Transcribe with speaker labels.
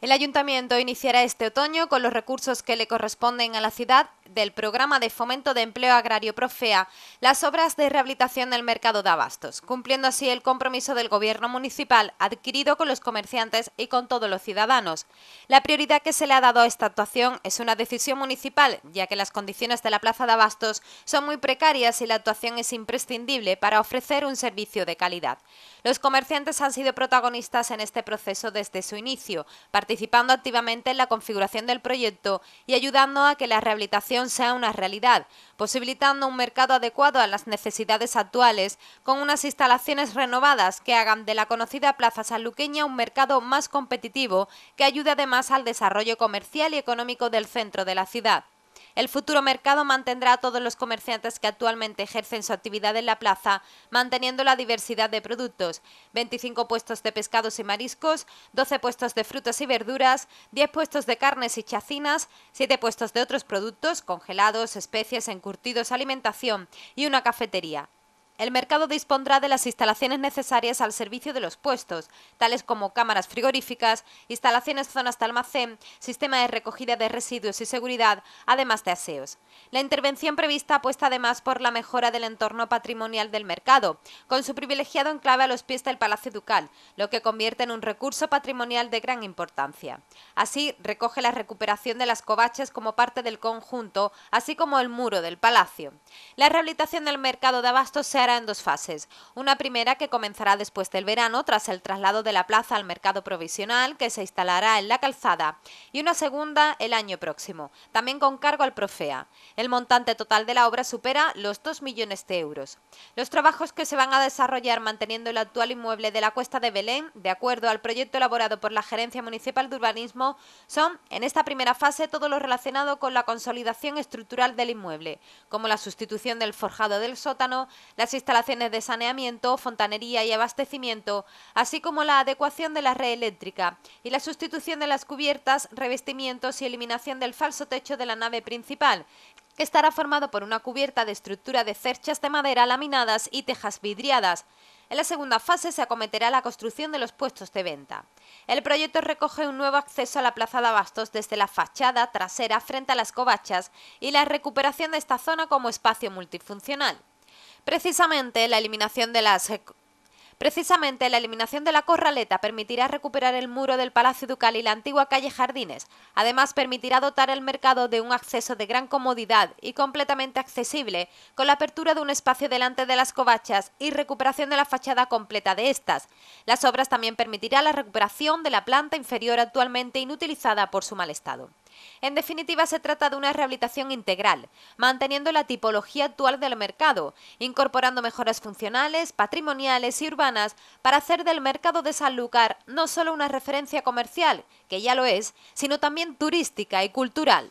Speaker 1: El ayuntamiento iniciará este otoño con los recursos que le corresponden a la ciudad del programa de fomento de empleo agrario Profea las obras de rehabilitación del mercado de abastos, cumpliendo así el compromiso del gobierno municipal adquirido con los comerciantes y con todos los ciudadanos. La prioridad que se le ha dado a esta actuación es una decisión municipal, ya que las condiciones de la plaza de abastos son muy precarias y la actuación es imprescindible para ofrecer un servicio de calidad. Los comerciantes han sido protagonistas en este proceso desde su inicio, participando activamente en la configuración del proyecto y ayudando a que la rehabilitación sea una realidad, posibilitando un mercado adecuado a las necesidades actuales, con unas instalaciones renovadas que hagan de la conocida Plaza Sanluqueña un mercado más competitivo que ayude además al desarrollo comercial y económico del centro de la ciudad. El futuro mercado mantendrá a todos los comerciantes que actualmente ejercen su actividad en la plaza, manteniendo la diversidad de productos, 25 puestos de pescados y mariscos, 12 puestos de frutas y verduras, 10 puestos de carnes y chacinas, 7 puestos de otros productos, congelados, especies, encurtidos, alimentación y una cafetería. El mercado dispondrá de las instalaciones necesarias al servicio de los puestos, tales como cámaras frigoríficas, instalaciones zonas de almacén, sistema de recogida de residuos y seguridad, además de aseos. La intervención prevista apuesta además por la mejora del entorno patrimonial del mercado, con su privilegiado enclave a los pies del Palacio Ducal, lo que convierte en un recurso patrimonial de gran importancia. Así, recoge la recuperación de las covaches como parte del conjunto, así como el muro del palacio. La rehabilitación del mercado de abastos se en dos fases. Una primera que comenzará después del verano, tras el traslado de la plaza al mercado provisional, que se instalará en la calzada, y una segunda el año próximo, también con cargo al Profea. El montante total de la obra supera los 2 millones de euros. Los trabajos que se van a desarrollar manteniendo el actual inmueble de la Cuesta de Belén, de acuerdo al proyecto elaborado por la Gerencia Municipal de Urbanismo, son, en esta primera fase, todo lo relacionado con la consolidación estructural del inmueble, como la sustitución del forjado del sótano, las instalaciones de saneamiento, fontanería y abastecimiento, así como la adecuación de la red eléctrica y la sustitución de las cubiertas, revestimientos y eliminación del falso techo de la nave principal, que estará formado por una cubierta de estructura de cerchas de madera laminadas y tejas vidriadas. En la segunda fase se acometerá la construcción de los puestos de venta. El proyecto recoge un nuevo acceso a la Plaza de Abastos desde la fachada trasera frente a las covachas y la recuperación de esta zona como espacio multifuncional. Precisamente la eliminación de eh, Precisamente la eliminación de la corraleta permitirá recuperar el muro del Palacio Ducal y la antigua calle Jardines. Además, permitirá dotar el mercado de un acceso de gran comodidad y completamente accesible, con la apertura de un espacio delante de las covachas y recuperación de la fachada completa de estas. Las obras también permitirán la recuperación de la planta inferior actualmente inutilizada por su mal estado. En definitiva, se trata de una rehabilitación integral, manteniendo la tipología actual del mercado, incorporando mejoras funcionales, patrimoniales y urbanas para hacer del mercado de Sanlúcar no solo una referencia comercial, que ya lo es, sino también turística y cultural.